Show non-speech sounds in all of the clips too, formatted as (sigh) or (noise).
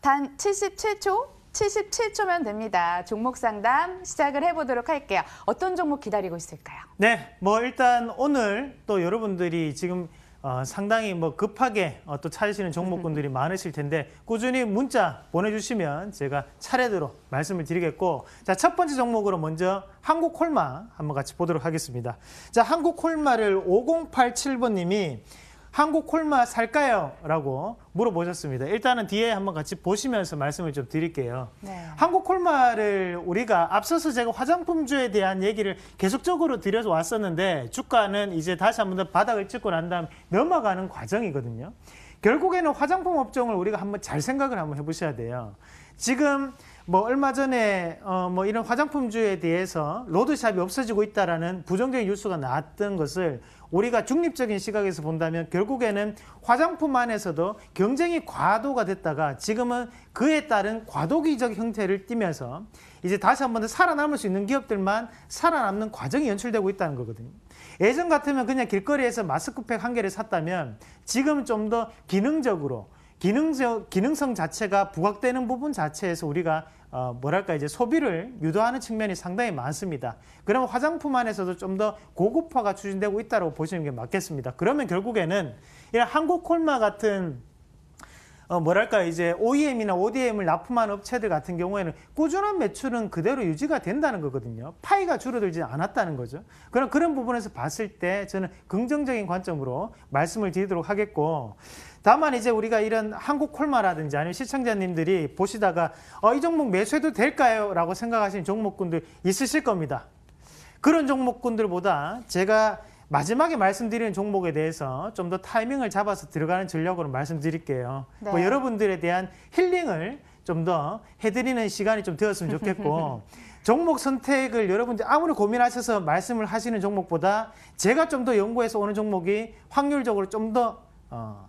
단 77초 77초면 됩니다. 종목 상담 시작을 해보도록 할게요. 어떤 종목 기다리고 있을까요? 네, 뭐 일단 오늘 또 여러분들이 지금 어, 상당히 뭐 급하게 어, 또 찾으시는 종목군들이 음. 많으실 텐데 꾸준히 문자 보내주시면 제가 차례대로 말씀을 드리겠고 자첫 번째 종목으로 먼저 한국콜마 한번 같이 보도록 하겠습니다. 자 한국콜마를 5087번님이 한국 콜마 살까요? 라고 물어보셨습니다. 일단은 뒤에 한번 같이 보시면서 말씀을 좀 드릴게요. 네. 한국 콜마를 우리가 앞서서 제가 화장품주에 대한 얘기를 계속적으로 드려서 왔었는데 주가는 이제 다시 한 번 더 바닥을 찍고 난 다음 넘어가는 과정이거든요. 결국에는 화장품 업종을 우리가 한번 잘 생각을 한번 해보셔야 돼요. 지금 뭐 얼마 전에 어 뭐 이런 화장품주에 대해서 로드샵이 없어지고 있다라는 부정적인 뉴스가 나왔던 것을 우리가 중립적인 시각에서 본다면 결국에는 화장품 안에서도 경쟁이 과도가 됐다가 지금은 그에 따른 과도기적 형태를 띠면서 이제 다시 한 번 더 살아남을 수 있는 기업들만 살아남는 과정이 연출되고 있다는 거거든요. 예전 같으면 그냥 길거리에서 마스크팩 한 개를 샀다면 지금은 좀 더 기능적으로 기능적, 기능성 자체가 부각되는 부분 자체에서 우리가 어, 뭐랄까 이제 소비를 유도하는 측면이 상당히 많습니다. 그러면 화장품 안에서도 좀 더 고급화가 추진되고 있다고 보시는 게 맞겠습니다. 그러면 결국에는 이런 한국콜마 같은 어, 뭐랄까 이제 OEM이나 ODM을 납품한 업체들 같은 경우에는 꾸준한 매출은 그대로 유지가 된다는 거거든요. 파이가 줄어들지 않았다는 거죠. 그럼 그런 부분에서 봤을 때 저는 긍정적인 관점으로 말씀을 드리도록 하겠고 다만 이제 우리가 이런 한국 콜마라든지 아니면 시청자님들이 보시다가 어, 이 종목 매수해도 될까요? 라고 생각하시는 종목군들 있으실 겁니다. 그런 종목군들보다 제가 마지막에 말씀드리는 종목에 대해서 좀 더 타이밍을 잡아서 들어가는 전략으로 말씀드릴게요. 뭐 네. 뭐 여러분들에 대한 힐링을 좀 더 해드리는 시간이 좀 되었으면 좋겠고 (laughs) 종목 선택을 여러분들 아무리 고민하셔서 말씀을 하시는 종목보다 제가 좀 더 연구해서 오는 종목이 확률적으로 좀 더 어,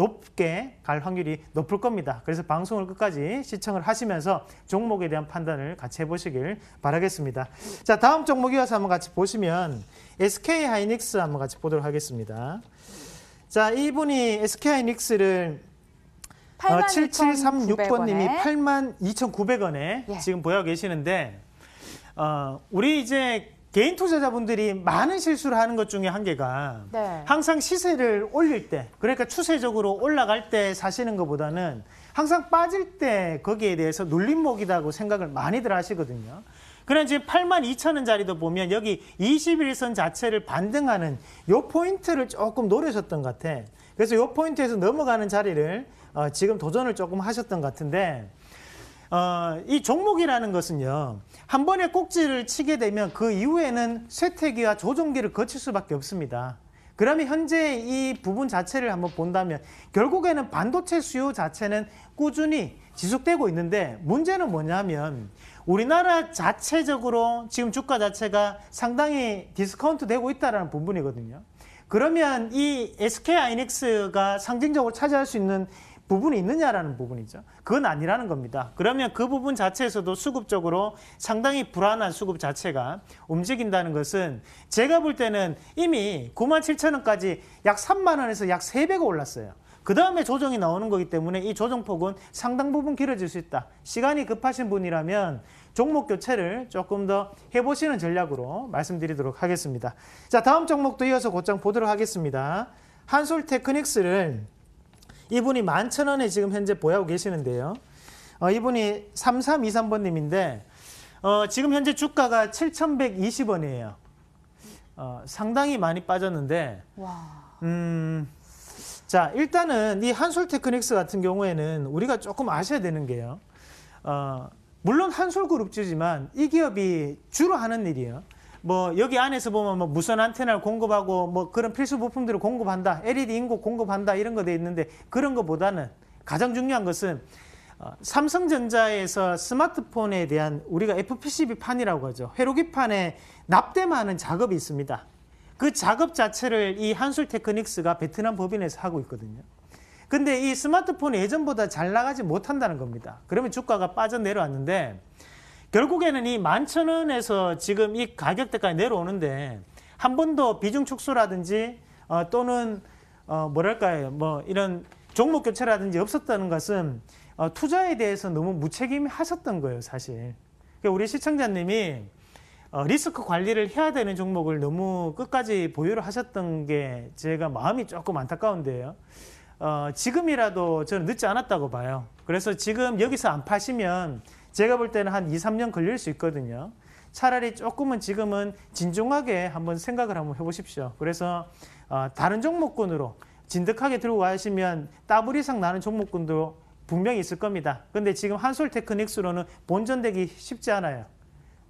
높게 갈 확률이 높을 겁니다. 그래서 방송을 끝까지 시청을 하시면서 종목에 대한 판단을 같이 해보시길 바라겠습니다. 자 다음 종목 이어서 한번 같이 보시면 SK하이닉스 한번 같이 보도록 하겠습니다. 자 이분이 SK하이닉스를 어, 7736번님이 82,900원에 예. 지금 보여 계시는데 어, 우리 이제 개인 투자자분들이 많은 실수를 하는 것 중에 한 개가 네. 항상 시세를 올릴 때 그러니까 추세적으로 올라갈 때 사시는 것보다는 항상 빠질 때 거기에 대해서 눌림목이라고 생각을 많이들 하시거든요. 그러나 지금 8만 2천 원짜리도 보면 여기 21선 자체를 반등하는 요 포인트를 조금 노리셨던 것 같아. 그래서 요 포인트에서 넘어가는 자리를 어, 지금 도전을 조금 하셨던 것 같은데 어, 이 종목이라는 것은요. 한 번에 꼭지를 치게 되면 그 이후에는 쇠퇴기와 조종기를 거칠 수밖에 없습니다. 그러면 현재 이 부분 자체를 한번 본다면 결국에는 반도체 수요 자체는 꾸준히 지속되고 있는데 문제는 뭐냐면 우리나라 자체적으로 지금 주가 자체가 상당히 디스카운트 되고 있다는 부분이거든요. 그러면 이 SK하이닉스가 상징적으로 차지할 수 있는 부분이 있느냐라는 부분이죠. 그건 아니라는 겁니다. 그러면 그 부분 자체에서도 수급적으로 상당히 불안한 수급 자체가 움직인다는 것은 제가 볼 때는 이미 9만 7천 원까지 약 3만 원에서 약 3배가 올랐어요. 그 다음에 조정이 나오는 거기 때문에 이 조정폭은 상당 부분 길어질 수 있다. 시간이 급하신 분이라면 종목 교체를 조금 더 해보시는 전략으로 말씀드리도록 하겠습니다. 자 다음 종목도 이어서 곧장 보도록 하겠습니다. 한솔테크닉스를 이분이 만 천 원에 지금 현재 보유하고 계시는데요. 어, 이분이 3323번님인데 어, 지금 현재 주가가 7,120원이에요. 어, 상당히 많이 빠졌는데 음, 자 일단은 이 한솔테크닉스 같은 경우에는 우리가 조금 아셔야 되는 게요. 어, 물론 한솔그룹주지만 이 기업이 주로 하는 일이에요. 뭐 여기 안에서 보면 뭐 무선 안테나를 공급하고 뭐 그런 필수 부품들을 공급한다. LED 인고 공급한다 이런 거 돼 있는데 그런 것보다는 가장 중요한 것은 어, 삼성전자에서 스마트폰에 대한 우리가 FPCB판이라고 하죠. 회로기판에 납땜하는 작업이 있습니다. 그 작업 자체를 이한솔 테크닉스가 베트남 법인에서 하고 있거든요. 근데 이 스마트폰이 예전보다 잘 나가지 못한다는 겁니다. 그러면 주가가 빠져 내려왔는데 결국에는 이 만 천 원에서 지금 이 가격대까지 내려오는데 한 번도 비중 축소라든지 어, 또는 어, 뭐랄까요 뭐 이런 종목 교체라든지 없었다는 것은 어, 투자에 대해서 너무 무책임하셨던 거예요 사실. 그러니까 우리 시청자님이 어, 리스크 관리를 해야 되는 종목을 너무 끝까지 보유를 하셨던 게 제가 마음이 조금 안타까운데요. 어, 지금이라도 저는 늦지 않았다고 봐요. 그래서 지금 여기서 안 파시면 제가 볼 때는 한 2, 3년 걸릴 수 있거든요. 차라리 조금은 지금은 진중하게 한번 생각을 한번 해보십시오. 그래서 어, 다른 종목군으로 진득하게 들고 가시면 따블 이상 나는 종목군도 분명히 있을 겁니다. 근데 지금 한솔 테크닉스로는 본전되기 쉽지 않아요.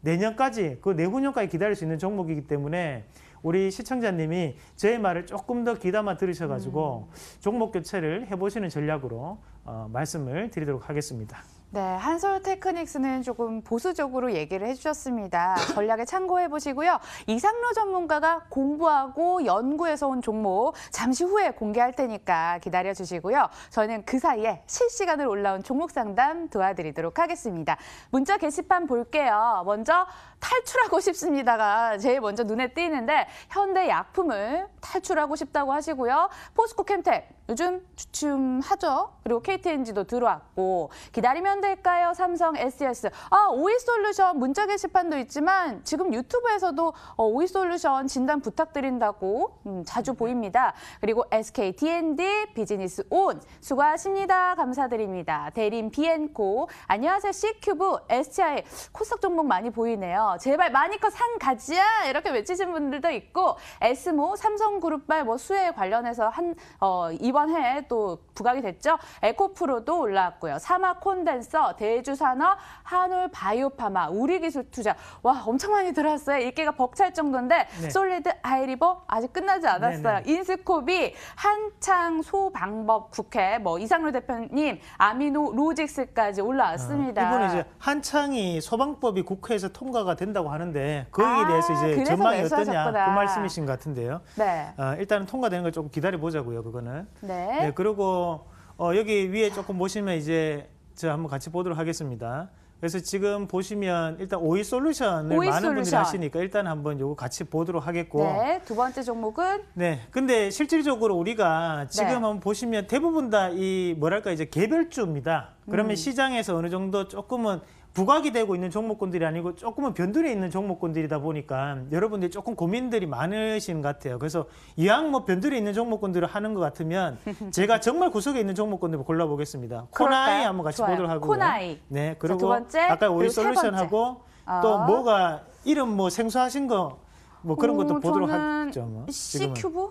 내년까지 그 내후년까지 기다릴 수 있는 종목이기 때문에 우리 시청자님이 제 말을 조금 더 귀담아 들으셔가지고 음. 종목 교체를 해보시는 전략으로 어, 말씀을 드리도록 하겠습니다. 네, 한솔 테크닉스는 조금 보수적으로 얘기를 해주셨습니다. 전략에 참고해보시고요. 이상로 전문가가 공부하고 연구해서 온 종목 잠시 후에 공개할 테니까 기다려주시고요. 저는 그 사이에 실시간으로 올라온 종목 상담 도와드리도록 하겠습니다. 문자 게시판 볼게요. 먼저 탈출하고 싶습니다가 제일 먼저 눈에 띄는데 현대약품을 탈출하고 싶다고 하시고요. 포스코 캠텍 요즘 주춤하죠. 그리고 KTNG도 들어왔고 기다리면 될까요? 삼성 SES. 아, 오이솔루션 문자 게시판도 있지만 지금 유튜브에서도 어, 오이솔루션 진단 부탁드린다고 음, 자주 보입니다. 그리고 SK D&D 비즈니스 온 수고하십니다. 감사드립니다. 대림 비엔코 안녕하세요. C큐브 STI 코스닥 종목 많이 보이네요. 제발 마니커 산 가지야 이렇게 외치신 분들도 있고 에스모 삼성그룹발 뭐 수혜 관련해서 한 어, 이번 보건해에 또 부각이 됐죠. 에코프로도 올라왔고요. 사마 콘덴서, 대주산업, 한울 바이오파마, 우리기술투자. 와 엄청 많이 들어왔어요. 일개가 벅찰 정도인데 네. 솔리드 아이리버 아직 끝나지 않았어요. 네네. 네. 인스코비, 한창 소방법 국회, 뭐 이상로 대표님, 아미노 로직스까지 올라왔습니다. 아, 이번 이제 한창이 소방법이 국회에서 통과가 된다고 하는데 거기에 아, 대해서 이제 전망이 어떠냐 그 말씀이신 것 같은데요. 네. 어, 일단은 통과되는 걸 조금 기다려 보자고요. 그거는. 네. 네 그리고 어, 여기 위에 조금 보시면 이제 저 한번 같이 보도록 하겠습니다. 그래서 지금 보시면 일단 오이 솔루션을 오일 많은 솔루션. 분들이 하시니까 일단 한번 요거 같이 보도록 하겠고. 네, 두 번째 종목은 네. 근데 실질적으로 우리가 지금 네. 한번 보시면 대부분 다 이 뭐랄까 이제 개별주입니다. 그러면 음. 시장에서 어느 정도 조금은 부각이 되고 있는 종목군들이 아니고 조금은 변두리에 있는 종목군들이다 보니까 여러분들이 조금 고민들이 많으신 것 같아요. 그래서 이왕 뭐 변두리에 있는 종목군들을 하는 것 같으면 (laughs) 제가 정말 구석에 있는 종목군들을 골라보겠습니다. 코나이 그럴까요? 한번 같이 좋아요. 보도록 하고 코나이. 네, 그리고 자, 두 번째, 아까 오일 솔루션하고 어. 또 뭐가 이름 뭐 생소하신 거 뭐 그런 오, 것도 보도록 하죠. 뭐, C 큐브?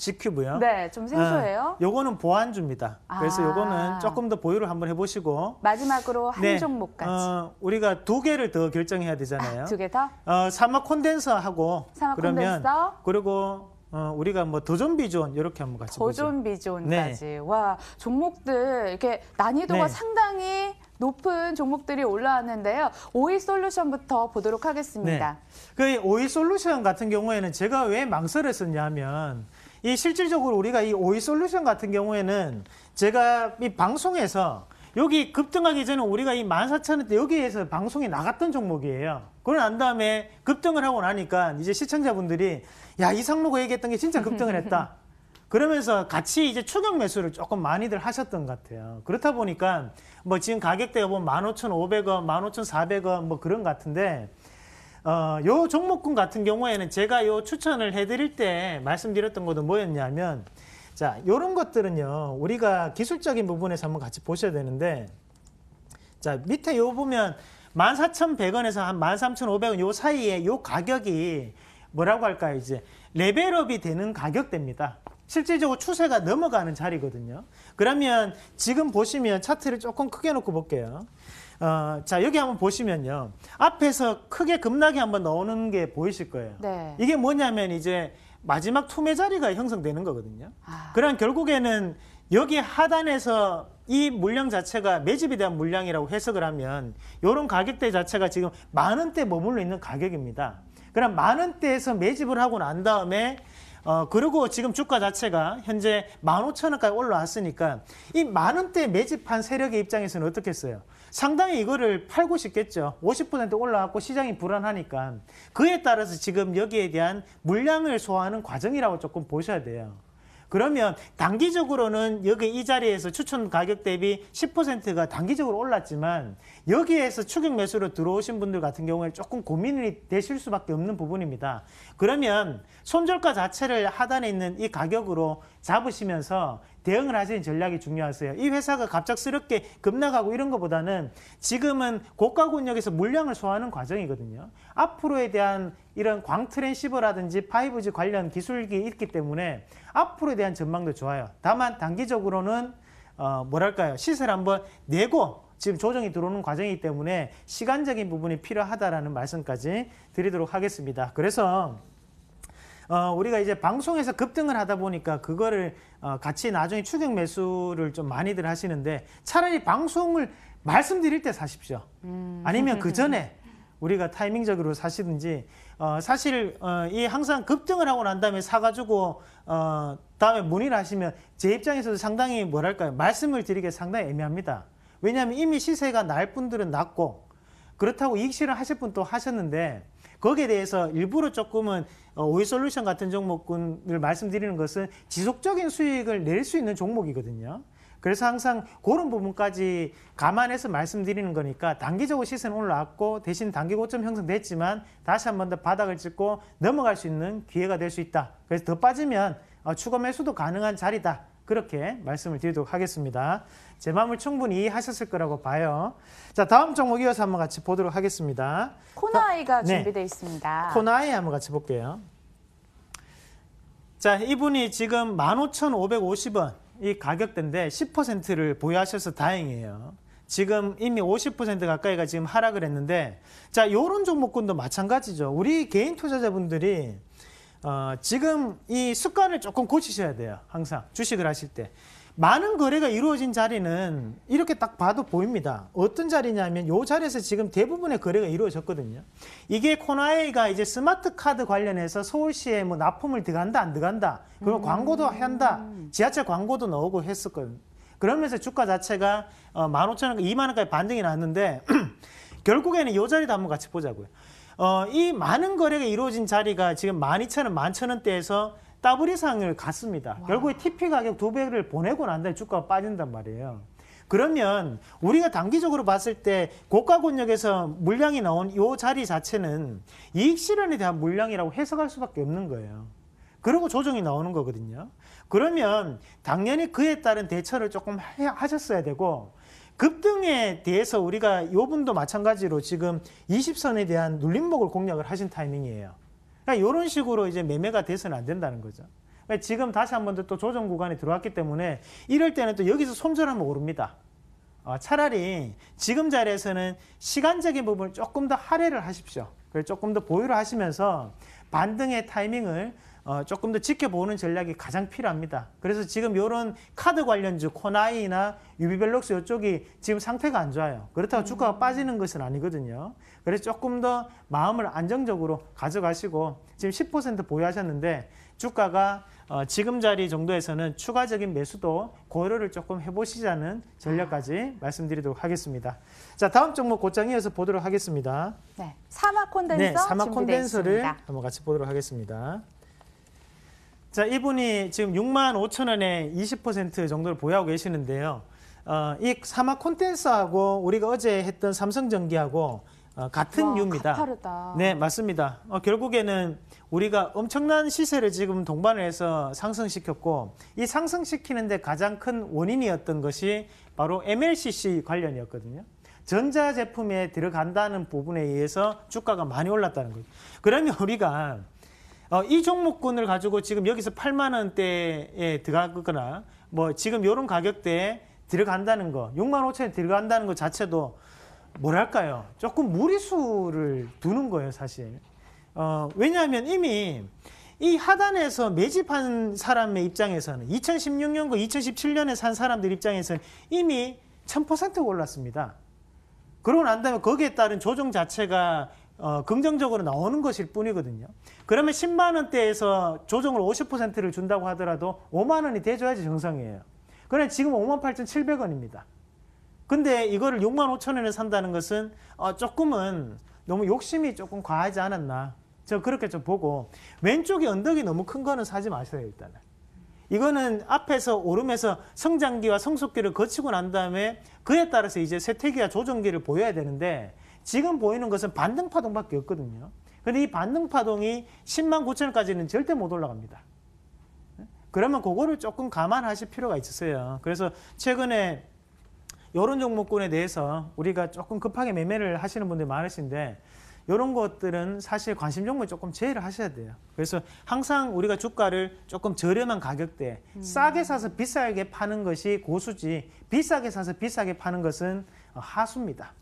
G큐브요. 네, 좀 생소해요. 어, 요거는 보완주입니다. 아. 그래서 요거는 조금 더 보유를 한번 해보시고 마지막으로 한 네, 종목까지. 어, 우리가 두 개를 더 결정해야 되잖아요. 아, 두개 더? 어, 사막 콘덴서하고 사막 그러면 콘덴서? 그리고 어, 우리가 뭐 도전비존 이렇게 한번 같이 도전비존까지. 네. 와, 종목들 이렇게 난이도가 네. 상당히 높은 종목들이 올라왔는데요. 오이 솔루션부터 보도록 하겠습니다. 네. 그 오이 솔루션 같은 경우에는 제가 왜 망설였었냐면 이 실질적으로 우리가 이 오이 솔루션 같은 경우에는 제가 이 방송에서 여기 급등하기 전에 우리가 이 14,000원대 여기에서 방송에 나갔던 종목이에요. 그걸 난 다음에 급등을 하고 나니까 이제 시청자분들이 야, 이상로가 얘기했던 게 진짜 급등을 했다. (laughs) 그러면서 같이 이제 추격 매수를 조금 많이들 하셨던 것 같아요. 그렇다 보니까 뭐 지금 가격대가 보면 15,500원, 15,400원 뭐 그런 것 같은데 어, 요 종목군 같은 경우에는 제가 요 추천을 해드릴 때 말씀드렸던 것도 뭐였냐면 자, 이런 것들은요. 우리가 기술적인 부분에서 한번 같이 보셔야 되는데 자, 밑에 요 보면 14,100원에서 한 13,500원 요 사이에 요 가격이 뭐라고 할까요? 이제 레벨업이 되는 가격대입니다. 실질적으로 추세가 넘어가는 자리거든요. 그러면 지금 보시면 차트를 조금 크게 놓고 볼게요. 어, 자 여기 한번 보시면요. 앞에서 크게 급락이 한번 나오는 게 보이실 거예요. 네. 이게 뭐냐면 이제 마지막 투매 자리가 형성되는 거거든요. 아. 그럼 결국에는 여기 하단에서 이 물량 자체가 매집에 대한 물량이라고 해석을 하면 이런 가격대 자체가 지금 만 원대 머물러 있는 가격입니다. 그럼 만 원대에서 매집을 하고 난 다음에 어, 그리고 지금 주가 자체가 현재 15,000원까지 올라왔으니까 이 만원대 매집한 세력의 입장에서는 어떻겠어요? 상당히 이거를 팔고 싶겠죠. 50% 올라왔고 시장이 불안하니까 그에 따라서 지금 여기에 대한 물량을 소화하는 과정이라고 조금 보셔야 돼요. 그러면 단기적으로는 여기 이 자리에서 추천 가격 대비 10%가 단기적으로 올랐지만 여기에서 추격 매수로 들어오신 분들 같은 경우에 조금 고민이 되실 수밖에 없는 부분입니다. 그러면 손절가 자체를 하단에 있는 이 가격으로 잡으시면서 대응을 하시는 전략이 중요하세요. 이 회사가 갑작스럽게 급락하고 이런 것보다는 지금은 고가 권역에서 물량을 소화하는 과정이거든요. 앞으로에 대한 이런 광트랜시버라든지 5G 관련 기술이 있기 때문에 앞으로에 대한 전망도 좋아요. 다만 단기적으로는 어 뭐랄까요 시세를 한번 내고 지금 조정이 들어오는 과정이기 때문에 시간적인 부분이 필요하다라는 말씀까지 드리도록 하겠습니다. 그래서 어, 우리가 이제 방송에서 급등을 하다 보니까 그거를 어, 같이 나중에 추격 매수를 좀 많이들 하시는데 차라리 방송을 말씀드릴 때 사십시오. 음. 아니면 그 전에 (laughs) 우리가 타이밍적으로 사시든지 어, 사실 어, 이 항상 급등을 하고 난 다음에 사가지고 어, 다음에 문의를 하시면 제 입장에서도 상당히 뭐랄까요 말씀을 드리기 상당히 애매합니다. 왜냐하면 이미 시세가 날 분들은 낮고 그렇다고 이익 실현 하실 분도 하셨는데 거기에 대해서 일부러 조금은 어, 오이솔루션 같은 종목군을 말씀드리는 것은 지속적인 수익을 낼 수 있는 종목이거든요. 그래서 항상 그런 부분까지 감안해서 말씀드리는 거니까 단기적으로 시세는 올라왔고 대신 단기 고점 형성됐지만 다시 한 번 더 바닥을 찍고 넘어갈 수 있는 기회가 될 수 있다. 그래서 더 빠지면 어, 추가 매수도 가능한 자리다. 그렇게 말씀을 드리도록 하겠습니다. 제 마음을 충분히 이해 하셨을 거라고 봐요. 자, 다음 종목 이어서 한번 같이 보도록 하겠습니다. 코나이가 네. 준비되어 있습니다. 코나이 한번 같이 볼게요. 자, 이분이 지금 15,550원 이 가격대인데 10%를 보유하셔서 다행이에요. 지금 이미 50% 가까이가 지금 하락을 했는데 자, 요런 종목군도 마찬가지죠. 우리 개인 투자자분들이 어, 지금 이 습관을 조금 고치셔야 돼요. 항상 주식을 하실 때. 많은 거래가 이루어진 자리는 이렇게 딱 봐도 보입니다. 어떤 자리냐면 요 자리에서 지금 대부분의 거래가 이루어졌거든요. 이게 코나이가 이제 스마트 카드 관련해서 서울시에 뭐 납품을 들어간다 안 들어간다. 그럼 음. 광고도 한다. 지하철 광고도 넣오고 했었거든요. 그러면서 주가 자체가 어, 15,000원, 2만 원까지 반등이 났는데 (clears throat) 결국에는 요 자리도 한번 같이 보자고요. 어, 이 많은 거래가 이루어진 자리가 지금 12,000원, 11,000원대에서 더블 이상을 갔습니다. 와. 결국에 TP 가격 두 배를 보내고 난 다음에 주가가 빠진단 말이에요. 그러면 우리가 단기적으로 봤을 때 고가 권역에서 물량이 나온 이 자리 자체는 이익 실현에 대한 물량이라고 해석할 수밖에 없는 거예요. 그러고 조정이 나오는 거거든요. 그러면 당연히 그에 따른 대처를 조금 하셨어야 되고 급등에 대해서 우리가 요 분도 마찬가지로 지금 20선에 대한 눌림목을 공략을 하신 타이밍이에요. 그러니까 이런 식으로 이제 매매가 돼서는 안 된다는 거죠. 그러니까 지금 다시 한번더또 조정 구간에 들어왔기 때문에 이럴 때는 또 여기서 손절하면 오릅니다. 어, 차라리 지금 자리에서는 시간적인 부분을 조금 더 할애를 하십시오. 그래서 조금 더 보유를 하시면서 반등의 타이밍을 어, 조금 더 지켜보는 전략이 가장 필요합니다. 그래서 지금 이런 카드 관련주 코나이나 유비벨록스 이쪽이 지금 상태가 안 좋아요. 그렇다고 주가가 음. 빠지는 것은 아니거든요. 그래서 조금 더 마음을 안정적으로 가져가시고 지금 10% 보유하셨는데 주가가 어, 지금 자리 정도에서는 추가적인 매수도 고려를 조금 해보시자는 전략까지 아. 말씀드리도록 하겠습니다. 자 다음 종목 곧장 이어서 보도록 하겠습니다. 네, 사마 콘덴서 네, 사마 콘덴서를 있습니다. 한번 같이 보도록 하겠습니다. 자, 이분이 지금 6만 5천 원에 20% 정도를 보유하고 계시는데요. 어, 이 사막 콘텐츠하고 우리가 어제 했던 삼성전기하고 어, 같은 와, 유입니다. 가파르다. 네, 맞습니다. 어, 결국에는 우리가 엄청난 시세를 지금 동반을 해서 상승시켰고 이 상승시키는데 가장 큰 원인이었던 것이 바로 MLCC 관련이었거든요. 전자제품에 들어간다는 부분에 의해서 주가가 많이 올랐다는 거죠. 그러면 우리가 어, 이 종목군을 가지고 지금 여기서 8만 원대에 들어가거나 뭐 지금 이런 가격대에 들어간다는 거 6만 5천에 들어간다는 것 자체도 뭐랄까요 조금 무리수를 두는 거예요 사실 어, 왜냐하면 이미 이 하단에서 매집한 사람의 입장에서는 2016년과 2017년에 산 사람들 입장에서는 이미 1000% 올랐습니다. 그러고 난 다음에 거기에 따른 조정 자체가 어, 긍정적으로 나오는 것일 뿐이거든요. 그러면 10만 원대에서 조정을 50%를 준다고 하더라도 5만 원이 돼줘야지 정상이에요. 그러나 지금 5만 8,700원입니다. 근데 이거를 6만 5천 원에 산다는 것은 어, 조금은 너무 욕심이 조금 과하지 않았나. 저 그렇게 좀 보고 왼쪽에 언덕이 너무 큰 거는 사지 마세요 일단은. 이거는 앞에서 오름에서 성장기와 성숙기를 거치고 난 다음에 그에 따라서 이제 세태기와 조정기를 보여야 되는데 지금 보이는 것은 반등 파동밖에 없거든요. 그런데이 반등 파동이 10만 9천까지는 절대 못 올라갑니다. 그러면 그거를 조금 감안하실 필요가 있었어요 그래서 최근에 이런 종목군에 대해서 우리가 조금 급하게 매매를 하시는 분들 많으신데 이런 것들은 사실 관심 종목을 조금 제외를 하셔야 돼요. 그래서 항상 우리가 주가를 조금 저렴한 가격대 음. 싸게 사서 비싸게 파는 것이 고수지 비싸게 사서 비싸게 파는 것은 하수입니다.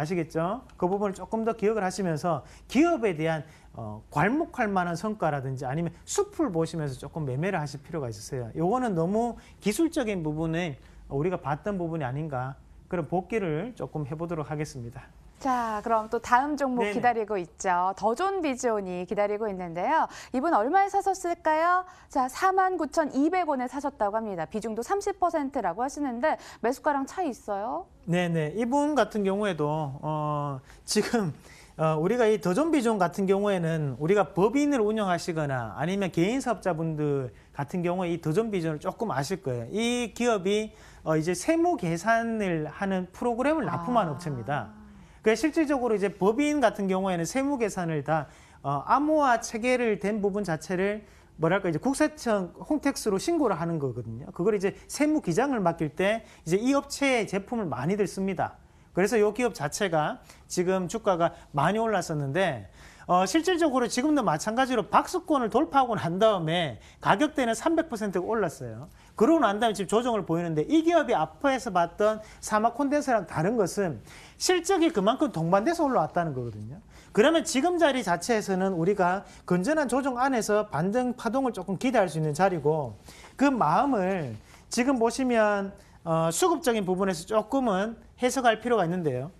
아시겠죠? 그 부분을 조금 더 기억을 하시면서 기업에 대한 어, 괄목할 만한 성과라든지 아니면 숲을 보시면서 조금 매매를 하실 필요가 있으세요. 요거는 너무 기술적인 부분에 우리가 봤던 부분이 아닌가 그런 복기를 조금 해보도록 하겠습니다. 자, 그럼 또 다음 종목 네네. 기다리고 있죠. 더 좋은 비존이 기다리고 있는데요. 이분 얼마에 사셨을까요? 자, 49,200원에 사셨다고 합니다. 비중도 30%라고 하시는데 매수가랑 차이 있어요? 네네. 이분 같은 경우에도 어, 지금 어, 우리가 이더 좋은 비존 같은 경우에는 우리가 법인을 운영하시거나 아니면 개인 사업자분들 같은 경우에 이더 좋은 비존을 조금 아실 거예요. 이 기업이 어, 이제 세무 계산을 하는 프로그램을 납품한 아. 업체입니다. 그러 그러니까 실질적으로 이제 법인 같은 경우에는 세무 계산을 다 어, 암호화 체계를 된 부분 자체를 뭐랄까 이제 국세청 홈택스로 신고를 하는 거거든요. 그걸 이제 세무 기장을 맡길 때 이제 이 업체의 제품을 많이들 씁니다. 그래서 이 기업 자체가 지금 주가가 많이 올랐었는데 어, 실질적으로 지금도 마찬가지로 박수권을 돌파하고 난 다음에 가격대는 300% 올랐어요. 그러고 난 다음에 지금 조정을 보이는데 이 기업이 앞에서 봤던 사막 콘덴서랑 다른 것은 실적이 그만큼 동반돼서 올라왔다는 거거든요. 그러면 지금 자리 자체에서는 우리가 건전한 조정 안에서 반등 파동을 조금 기대할 수 있는 자리고 그 마음을 지금 보시면 어, 수급적인 부분에서 조금은 해석할 필요가 있는데요.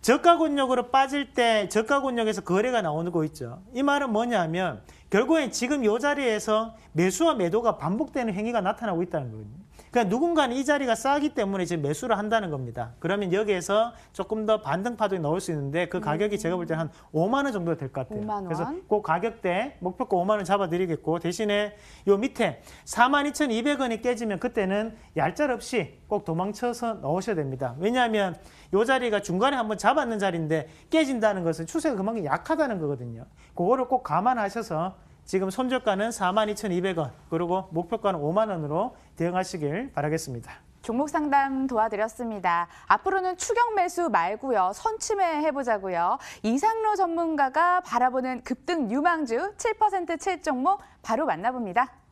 저가 권역으로 빠질 때 저가 권역에서 거래가 나오는 거 있죠. 이 말은 뭐냐면 결국엔 지금 이 자리에서 매수와 매도가 반복되는 행위가 나타나고 있다는 거거든요. 그러니까 누군가는 이 자리가 싸기 때문에 지금 매수를 한다는 겁니다. 그러면 여기에서 조금 더 반등 파동이 나올 수 있는데 그 가격이 음. 제가 볼 때는 한 5만 원 정도 될 것 같아요. 그래서 그 가격대 목표가 5만 원 잡아드리겠고 대신에 요 밑에 42,200원이 만 깨지면 그때는 얄짤 없이 꼭 도망쳐서 넣으셔야 됩니다. 왜냐하면 요 자리가 중간에 한번 잡았는 자리인데 깨진다는 것은 추세가 그만큼 약하다는 거거든요. 그거를 꼭 감안하셔서 지금 손절가는 42,200원, 그리고 목표가는 5만 원으로 대응하시길 바라겠습니다. 종목 상담 도와드렸습니다. 앞으로는 추격 매수 말고요. 선침해 해보자고요. 이상로 전문가가 바라보는 급등 유망주 7% 7종목 바로 만나봅니다.